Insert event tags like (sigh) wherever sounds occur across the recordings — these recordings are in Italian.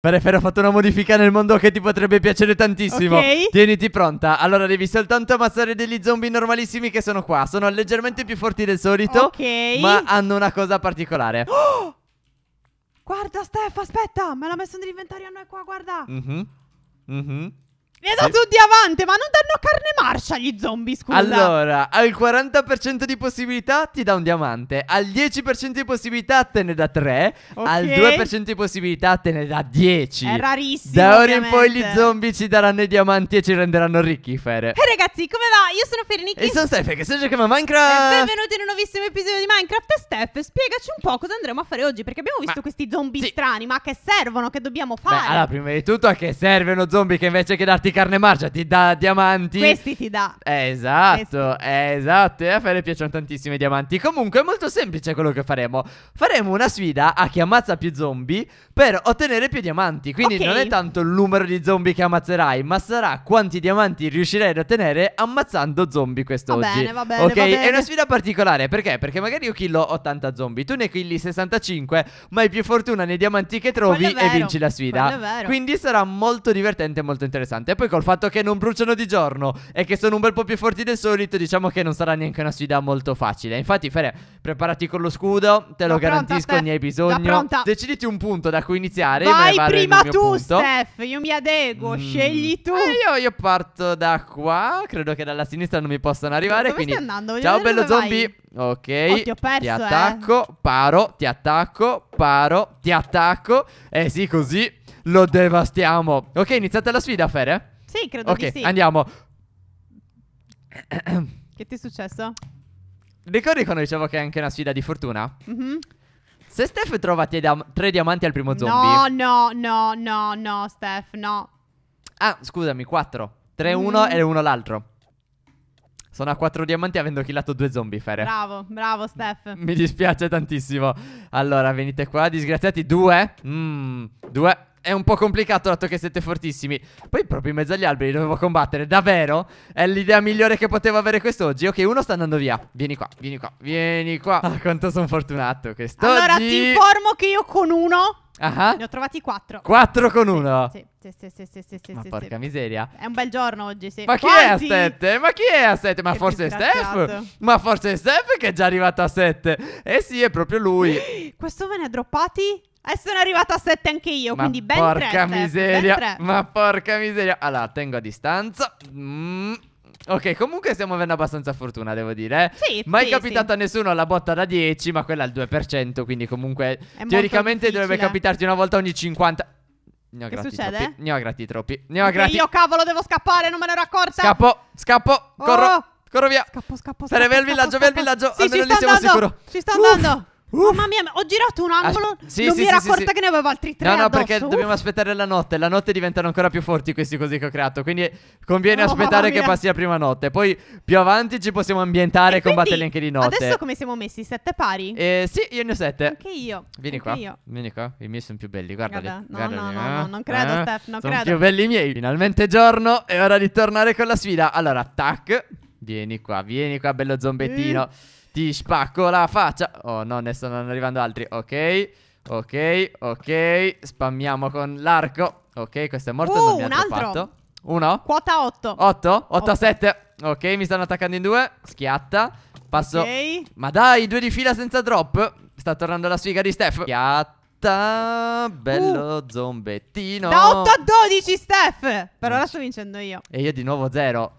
Bene, Fer, ho fatto una modifica nel mondo che ti potrebbe piacere tantissimo. Ok. Tieniti pronta. Allora, devi soltanto ammazzare degli zombie normalissimi che sono qua. Sono leggermente più forti del solito. Ok. Ma hanno una cosa particolare. Oh! (gasps) Guarda, Steph, aspetta. Me l'ha messo nell'inventario a noi qua, guarda. Mhm. Mhm. Mi ha dato un diamante, ma non danno carne marcia gli zombie, scusa. Allora, al 40% di possibilità ti dà un diamante, al 10% di possibilità te ne dà 3, okay. al 2% di possibilità te ne dà 10. È rarissimo. Da ora in poi gli zombie ci daranno i diamanti e ci renderanno ricchi, Fere. E eh, ragazzi, come va? Io sono Fernicchi. E sono Steph, che sto giocando a Minecraft. E benvenuti in un nuovissimo episodio di Minecraft. Steph, spiegaci un po' cosa andremo a fare oggi, perché abbiamo visto ma questi zombie sì. strani, ma che servono, che dobbiamo fare? Beh, allora, prima di tutto a che servono zombie che invece che darti Infatti carne marcia ti dà diamanti. Questi ti dà. esatto, Questi. esatto. E a Fede piacciono tantissimi i diamanti. Comunque è molto semplice quello che faremo. Faremo una sfida a chi ammazza più zombie per ottenere più diamanti. Quindi okay. non è tanto il numero di zombie che ammazzerai, ma sarà quanti diamanti riuscirai ad ottenere ammazzando zombie quest'oggi. Va bene, va bene. Ok, va bene. è una sfida particolare. Perché? Perché magari io killo 80 zombie, tu ne killi 65, ma hai più fortuna nei diamanti che trovi e vinci la sfida. Quindi sarà molto divertente e molto interessante poi col fatto che non bruciano di giorno e che sono un bel po' più forti del solito, diciamo che non sarà neanche una sfida molto facile. Infatti, Fere, preparati con lo scudo, te lo da garantisco, pronta, ne hai bisogno. Deciditi un punto da cui iniziare. Vai prima tu, punto. Steph, io mi adeguo, mm. scegli tu. Eh, io, io, parto da qua, credo che dalla sinistra non mi possano arrivare, quindi... Ciao bello zombie. Vai. Ok, oh, ti ho perso, ti eh. attacco, eh. paro, ti attacco, paro, ti attacco. Eh sì, così lo devastiamo. Ok, iniziate la sfida, Fere? Sì, credo okay, di sì. andiamo. Che ti è successo? Ricordi quando dicevo che è anche una sfida di fortuna? Mm-hmm. Se Steph trova dia- tre diamanti al primo zombie. No, no, no, no, no, Steph, no. Ah, scusami, quattro. Tre mm. uno e uno l'altro. Sono a quattro diamanti avendo killato due zombie, Fere. Bravo, bravo, Steph. Mi dispiace tantissimo. Allora, venite qua, disgraziati. Due. Mm, due è un po' complicato dato che siete fortissimi. Poi proprio in mezzo agli alberi dovevo combattere, davvero? È l'idea migliore che potevo avere quest'oggi. Ok, uno sta andando via. Vieni qua, vieni qua, vieni qua. Ah, quanto sono fortunato quest'oggi. Allora ti informo che io con uno Ah ne ho trovati quattro. Quattro con uno? Sì, sì, sì, sì, sì, sì, sì Ma sì, porca sì. miseria. È un bel giorno oggi, sì. Ma chi Quanti? è a sette? Ma chi è a sette? Ma che forse è Steph? Ma forse è Steph che è già arrivato a sette. Eh sì, è proprio lui. (gasps) Questo me ne ha droppati e sono arrivato a 7 anche io, ma quindi ben porca 3, miseria, ben Ma porca miseria. Allora, tengo a distanza. Mm. Ok, comunque stiamo avendo abbastanza fortuna, devo dire. Eh? Sì, Mai sì, capitata sì. a nessuno la botta da 10, ma quella è il 2%, quindi comunque è teoricamente dovrebbe capitarti una volta ogni 50. Ne ho che succede? troppi. Ne ho grati troppi. Ne ho okay, grati. Io cavolo devo scappare, non me ne ero accorta. Scappo, scappo, corro, oh. corro via. Scappo, scappo, scappo. Sarebbe al villaggio, scappo. via il villaggio, sì, almeno lì siamo andando. sicuro. Ci sto Uff. andando. Uff. Mamma mia, ho girato un angolo. As ah, sì, non sì, mi era sì, accorta che ne avevo altri tre. No, no, addosso. perché Uff. dobbiamo aspettare la notte. La notte diventano ancora più forti questi così che ho creato. Quindi conviene oh, aspettare che passi la prima notte. Poi più avanti ci possiamo ambientare e, e combatterli anche di notte. Adesso come siamo messi? Sette pari? Eh, sì, io ne ho sette. Anche io. Vieni anche qua. Io. Vieni qua. I miei sono più belli. Guardali. Vabbè, no, No, no, eh. no, non credo, eh, Steph. Non sono credo. più belli i miei. Finalmente giorno. È ora di tornare con la sfida. Allora, tac. Vieni qua, vieni qua, bello zombettino. Mm. Ti spacco la faccia Oh no, ne stanno arrivando altri Ok Ok, ok Spammiamo con l'arco Ok, questo è morto uh, non mi un altro fatto. Uno Quota 8 8? 8 a 7 Ok, mi stanno attaccando in due Schiatta Passo okay. Ma dai, due di fila senza drop Sta tornando la sfiga di Steph Schiatta Bello uh, zombettino Da 8 a 12 Steph Per ora sto vincendo io E io di nuovo 0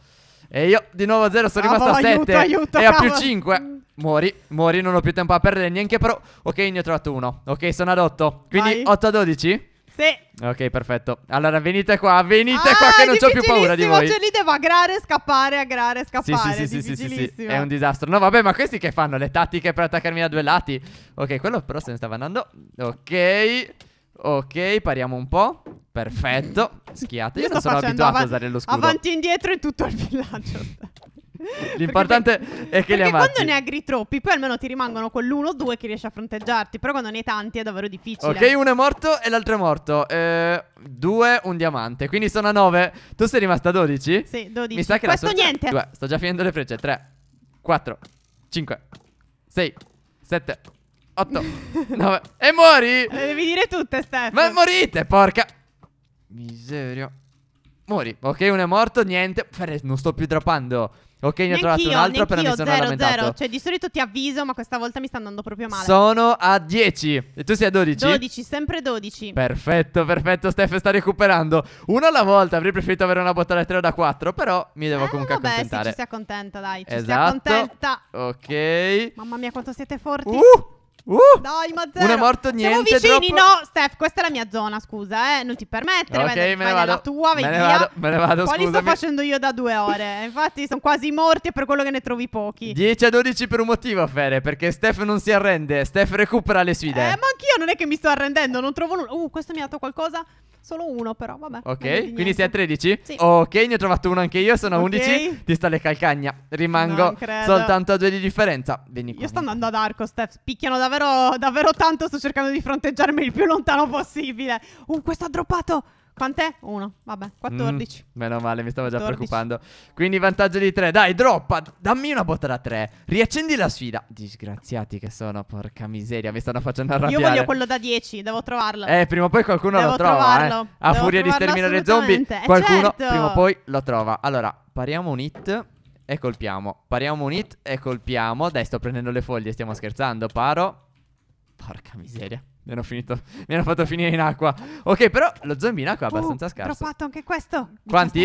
E io di nuovo 0 Sono cavolo, rimasto a 7 aiuto, aiuto, E cavolo. a più 5 Muori, muori, non ho più tempo a perdere neanche però Ok, ne ho trovato uno Ok, sono ad 8 Quindi Vai. 8 a 12? Sì Ok, perfetto Allora venite qua, venite ah, qua che non ho più paura di voi Cioè lì devo agrare, scappare, agrare, scappare sì sì sì, sì sì, sì, sì, è un disastro No vabbè, ma questi che fanno? Le tattiche per attaccarmi da due lati Ok, quello però se ne stava andando Ok Ok, pariamo un po' Perfetto Schiate, io, io non sono abituato a usare lo scudo Avanti e indietro in tutto il villaggio L'importante perché, è che li ammazzi. Perché quando ne agri troppi, poi almeno ti rimangono quell'uno o due che riesci a fronteggiarti. Però quando ne hai tanti è davvero difficile. Ok, uno è morto e l'altro è morto. Eh, due, un diamante. Quindi sono a nove Tu sei rimasta a dodici? Sì, dodici Mi sa che Questo la sua... niente. Due. Sto già finendo le frecce. Tre, quattro, cinque, sei, sette, otto, (laughs) nove E muori! Le devi dire tutte, Stefano. Ma morite, porca. Miseria. Muori. Ok, uno è morto, niente. non sto più droppando. Ok, ne ho trovato un altro, per mi sono zero, lamentato. Cioè, di solito ti avviso, ma questa volta mi sta andando proprio male. Sono a 10. E tu sei a 12? 12, sempre 12. Perfetto, perfetto. Steph sta recuperando. Uno alla volta. Avrei preferito avere una botta da 3 o da 4, però mi devo eh, comunque vabbè, accontentare. Sì, ci sia contenta, dai. Ci esatto. si accontenta. Ok. Mamma mia, quanto siete forti. Uh! Uh, Dai, ma zero. Una morto niente. Siamo vicini, troppo... no, Steph, questa è la mia zona, scusa, eh. Non ti permettere, Ok, me ne vado. tua, me ne vado, me ne vado, Poi scusami. li sto facendo io da due ore. Eh, infatti sono quasi morti per quello che ne trovi pochi. 10 a 12 per un motivo, Fere, perché Steph non si arrende. Steph recupera le sue idee. Eh, ma anch'io non è che mi sto arrendendo, non trovo nulla. Uh, questo mi ha dato qualcosa. Solo uno però, vabbè. Ok, quindi sei a 13? Sì. Ok, ne ho trovato uno anche io, sono a okay. 11. Ti sta le calcagna. Rimango soltanto a due di differenza. Vieni qua. Io sto andando ad arco, Steph. Picchiano davvero, davvero tanto. Sto cercando di fronteggiarmi il più lontano possibile. Uh, questo ha droppato. Quant'è? Uno. Vabbè, 14. Mm, meno male, mi stavo già 14. preoccupando. Quindi vantaggio di 3. Dai, droppa. Dammi una botta da 3. Riaccendi la sfida. Disgraziati che sono, porca miseria. Mi stanno facendo arrabbiare. Io voglio quello da 10. Devo trovarlo. Eh, prima o poi qualcuno devo lo trova. Eh. A devo furia di sterminare zombie. Eh, qualcuno certo. prima o poi lo trova. Allora, pariamo un hit. E colpiamo. Pariamo un hit e colpiamo. Dai, sto prendendo le foglie. Stiamo scherzando. Paro. Porca miseria. Mi hanno, finito, (laughs) mi hanno fatto finire in acqua. Ok, però lo zombie in acqua è uh, abbastanza uh, scarso. Ho troppato anche questo. Quanti?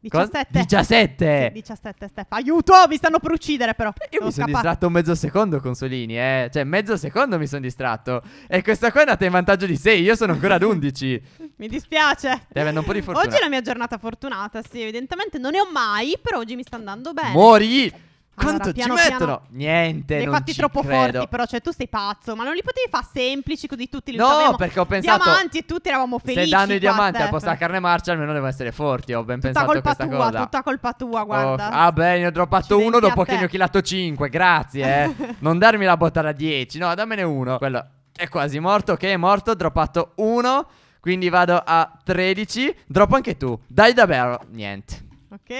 17. 17. 17. Sì, Steph. Aiuto, mi stanno per uccidere però. Io Devo mi sono distratto un mezzo secondo con Solini, eh. Cioè, mezzo secondo mi sono distratto. E questa qua è andata in vantaggio di 6, io sono ancora ad 11. (laughs) mi dispiace. Stai avendo un po' di fortuna. Oggi è la mia giornata fortunata, sì, evidentemente non ne ho mai, però oggi mi sta andando bene. Mori! Quanto allora, piano, ci mettono? Piano... Niente. Li hai fatti troppo credo. forti, però, cioè, tu sei pazzo. Ma non li potevi fare semplici così tutti li No, perché ho pensato. Diamanti e tutti eravamo felici. Se danno i diamanti al posto della carne marcia, almeno devono essere forti. Ho ben tutta pensato colpa questa tua, cosa. Tutta colpa tua, guarda. Oh, ah, beh, ne ho droppato uno dopo che ne ho killato 5. Grazie, eh. (laughs) non darmi la botta da 10. No, dammene uno. Quello è quasi morto. Ok, è morto. Ho droppato uno. Quindi vado a 13. Droppo anche tu. Dai davvero. Niente. Ok?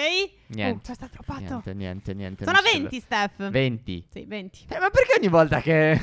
Niente. Oh, uh, sta droppato. Niente, niente, niente. Sono 20, Steph. 20. Sì, 20. Eh, ma perché ogni volta che,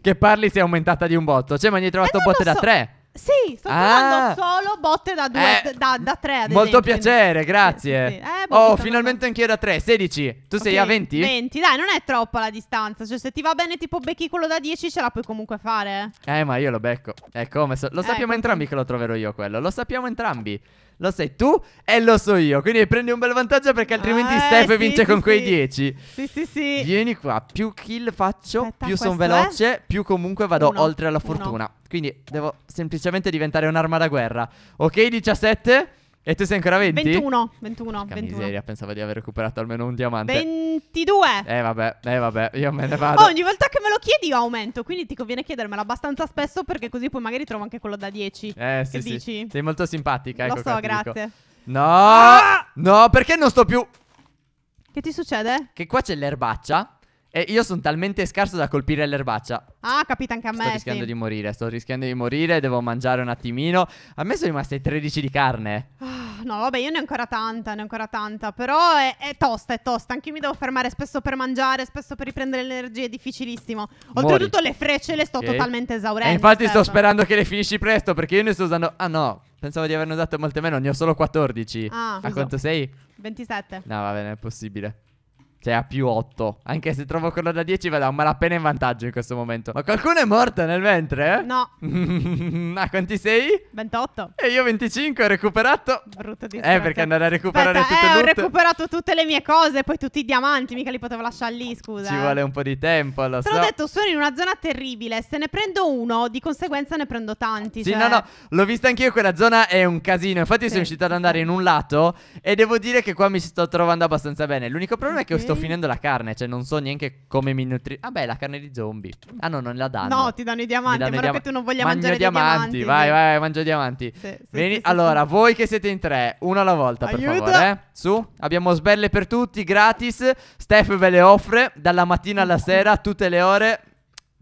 che parli sei aumentata di un botto? Cioè, ma ne hai trovato eh, botte so. da 3? Sì, sto ah. trovando solo botte da 3 eh, da, da tre, ad Molto piacere, grazie. Sì, sì, Eh, oh, finalmente molto... anch'io da 3, 16. Tu okay, sei a 20? 20, dai, non è troppa la distanza. Cioè, se ti va bene, tipo becchi quello da 10, ce la puoi comunque fare. Eh. eh, ma io lo becco. È come so... Lo eh, sappiamo eh, entrambi che lo troverò io quello. Lo sappiamo entrambi lo sei tu e lo so io. Quindi prendi un bel vantaggio perché altrimenti ah, Steph sì, vince sì, con sì. quei 10. Sì, sì, sì. Vieni qua, più kill faccio, Aspetta, più sono veloce, è? più comunque vado Uno. oltre alla fortuna. Uno. Quindi devo semplicemente diventare un'arma da guerra. Ok, 17. E tu sei ancora 20? 21, 21, Porca 21. miseria, pensavo di aver recuperato almeno un diamante. 22. Eh vabbè, eh vabbè, io me ne vado. Oh, ogni volta che me lo chiedi io aumento, quindi ti conviene chiedermelo abbastanza spesso perché così poi magari trovo anche quello da 10. Eh sì, che sì. Dici? Sei molto simpatica, Lo ecco, so, grazie. Dico. No! Ah! No, perché non sto più Che ti succede? Che qua c'è l'erbaccia e io sono talmente scarso da colpire l'erbaccia. Ah, capita anche a me. Sto rischiando sì. di morire, sto rischiando di morire, devo mangiare un attimino. A me sono rimaste 13 di carne. No, vabbè, io ne ho ancora tanta, ne ho ancora tanta. Però è, è tosta, è tosta. Anche io mi devo fermare spesso per mangiare, spesso per riprendere l'energia, è difficilissimo. Oltretutto le frecce le sto Ok. totalmente esaurendo. E infatti sto sperando che le finisci presto perché io ne sto usando... Ah no, pensavo di averne usato molte meno, ne ho solo 14. Ah. a quanto sei? 27. No, vabbè, non è possibile. Cioè a più 8 Anche se trovo quello da 10 vado a malapena in vantaggio in questo momento Ma qualcuno è morto nel ventre? Eh? No (laughs) Ah quanti sei? 28 E io 25 ho recuperato Brutto di Eh perché andare a recuperare Aspetta, tutto eh, il loot ho recuperato tutte le mie cose Poi tutti i diamanti Mica li potevo lasciare lì scusa Ci eh. vuole un po' di tempo lo Però so. l'ho detto sono in una zona terribile Se ne prendo uno Di conseguenza ne prendo tanti Sì cioè... no no L'ho vista anch'io quella zona è un casino Infatti sì. sono riuscito ad andare in un lato E devo dire che qua mi sto trovando abbastanza bene L'unico problema è che ho sto finendo la carne, cioè non so neanche come mi nutri. Ah beh, la carne di zombie. Ah no, non la danno. No, ti danno i diamanti, danno ma diam- tu non voglia mangiare i diamanti. Mangio diamanti vai, vai, vai, mangio diamanti. Sì, sì, Veni- sì, allora, voi che siete in tre, uno alla volta, Aiuto. per favore, eh? Su, abbiamo sbelle per tutti, gratis. Steph ve le offre dalla mattina alla sera, tutte le ore.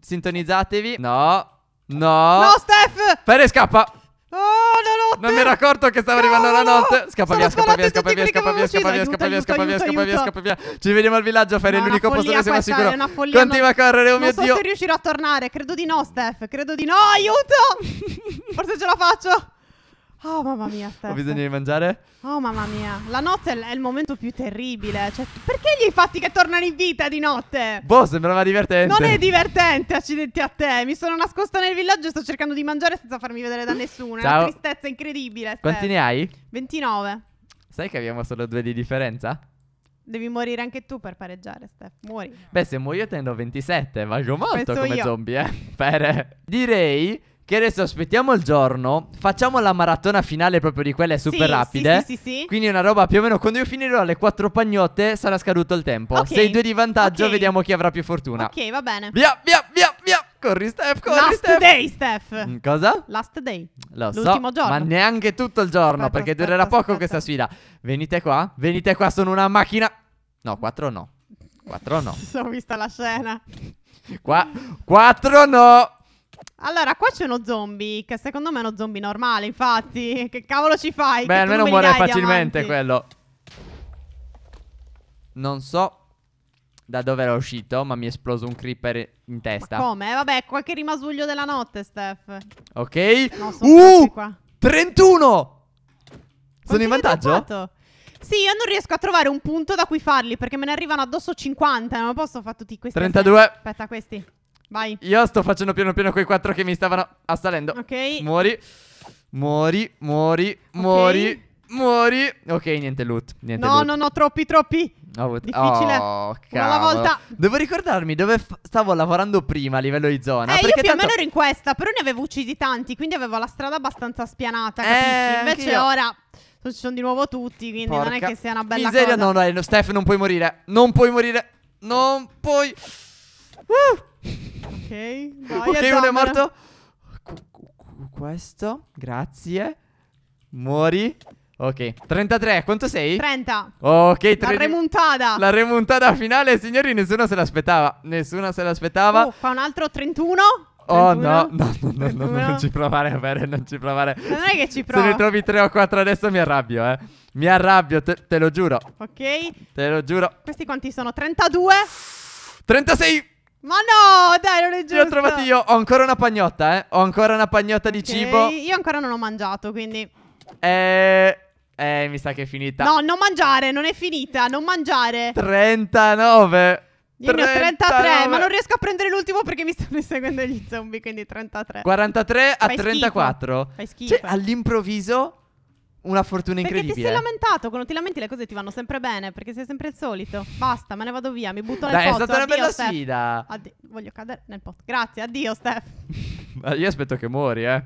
Sintonizzatevi. No. No. No, Steph! Fede scappa. Oh, la notte! Non mi ero accorto che stava arrivando la notte. Scappa via, scappa via, scappa via, scappa via, scappa via, scappa via, scappa via, scappa via, scappa via. Ci vediamo al villaggio, Fer, è l'unico posto dove siamo sicuri. È Continua a correre, oh mio Dio. Non so se riuscirò a tornare, credo di no, Steph, credo di no, aiuto! (laughs) Forse ce la faccio. Oh mamma mia, Steph. (laughs) Ho bisogno di mangiare? Oh mamma mia, la notte è il momento più terribile. Cioè, perché gli hai fatti che tornano in vita di notte? Boh, sembrava divertente. Non è divertente, accidenti a te. Mi sono nascosta nel villaggio e sto cercando di mangiare senza farmi vedere da (laughs) nessuno. Ciao. È una tristezza incredibile. Steph. Quanti ne hai? 29. Sai che abbiamo solo due di differenza? Devi morire anche tu per pareggiare, Steph. Muori. Beh, se muoio tendo 27, Vaglio molto Penso come io. zombie, eh. per... Direi che adesso aspettiamo il giorno, facciamo la maratona finale proprio di quelle super sì, rapide. Sì, sì, sì, sì, Quindi una roba più o meno quando io finirò le quattro pagnotte sarà scaduto il tempo. Okay. Sei due di vantaggio, okay. vediamo chi avrà più fortuna. Ok, va bene. Via, via, via, via. Corri Steph, corri Last Steph. day, Steph. Mm, cosa? Last day. Lo L'ultimo so, giorno. Ma neanche tutto il giorno, aspetta, perché durerà aspetta, poco questa sfida. Venite qua, venite qua, sono una macchina. No, quattro no. Quattro no. Sono (laughs) vista la scena. Qua, quattro no. Allora, qua c'è uno zombie, che secondo me è uno zombie normale, infatti. (laughs) Che cavolo ci fai? Beh, almeno muore facilmente diamanti. quello. Non so da dove era uscito, ma mi è esploso un creeper in testa. Ma come? Eh, vabbè, qualche rimasuglio della notte, Steph. Ok. No, uh! 31! Sono in vantaggio? Sì, io non riesco a trovare un punto da cui farli perché me ne arrivano addosso 50. Non posso fare tutti questi. 32. Aspetta, questi. Vai. Io sto facendo piano piano quei quattro che mi stavano assalendo. Ok. Muori. Muori, muori, muori. Okay. Muori. Ok, niente loot. Niente no, loot. no, no, troppi, troppi. Ho avuto... Difficile. Oh, Una volta. Devo ricordarmi dove stavo lavorando prima a livello di zona. Eh, perché io più tanto... o meno ero in questa, però ne avevo uccisi tanti, quindi avevo la strada abbastanza spianata, eh, capisci? Eh, Invece ora ci sono di nuovo tutti, quindi Porca non è che sia una bella miseria, cosa. Miseria, no, eh, no, Steph, non puoi morire. Non puoi morire. Non puoi... Uh! Vai, ok, uno è morto. Questo, grazie. Muori. Ok, 33, quanto sei? 30. Ok, 30. La remontata. La remontata finale, signori, nessuno se l'aspettava. Nessuno se l'aspettava. Oh, fa un altro 31. Oh no, no, no, no, non ci provare a non ci provare. Non è che ci provo. Se ne trovi 3 o 4 adesso mi arrabbio, eh. Mi arrabbio, te, lo giuro. Ok. Te lo giuro. Questi quanti sono? 32? 36! Ma no, dai, non è giusto. Li ho trovati io. Ho ancora una pagnotta, eh. Ho ancora una pagnotta okay. di cibo. Io ancora non ho mangiato, quindi. Eh. Eh, mi sa che è finita. No, non mangiare, non è finita. Non mangiare. 39. Io 39. ne ho 33, ma non riesco a prendere l'ultimo perché mi stanno (laughs) inseguendo gli zombie, quindi 33. 43 a Fai 34. Schifo. Fai schifo. Cioè, all'improvviso una fortuna incredibile. Perché ti sei eh. lamentato, quando ti lamenti le cose ti vanno sempre bene, perché sei sempre il solito. Basta, me ne vado via, mi butto nel Dai, pozzo. Dai, è stata addio, una bella Steph. sfida. Addio. Voglio cadere nel pozzo. Grazie, addio Steph. Ma io aspetto che muori, eh.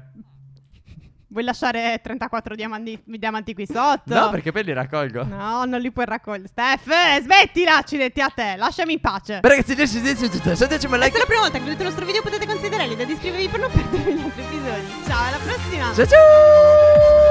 Vuoi lasciare 34 diamanti, diamanti qui sotto? No, perché poi li raccolgo. No, non li puoi raccogliere. Steph, eh, smettila, accidenti a te. Lasciami in pace. Beh, ragazzi, adesso dateci un like. Se è la prima volta che vedete il nostro video potete considerare ed iscrivervi per non perdere gli altri episodi. Ciao, alla prossima. Ciao, ciao.